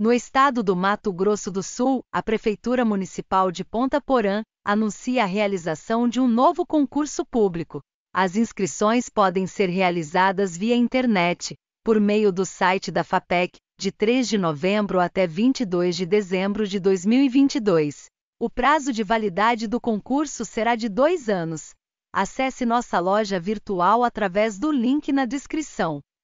No estado do Mato Grosso do Sul, a Prefeitura Municipal de Ponta Porã anuncia a realização de um novo concurso público. As inscrições podem ser realizadas via internet, por meio do site da FAPEC, de 3 de novembro até 22 de dezembro de 2022. O prazo de validade do concurso será de dois anos. Acesse nossa loja virtual através do link na descrição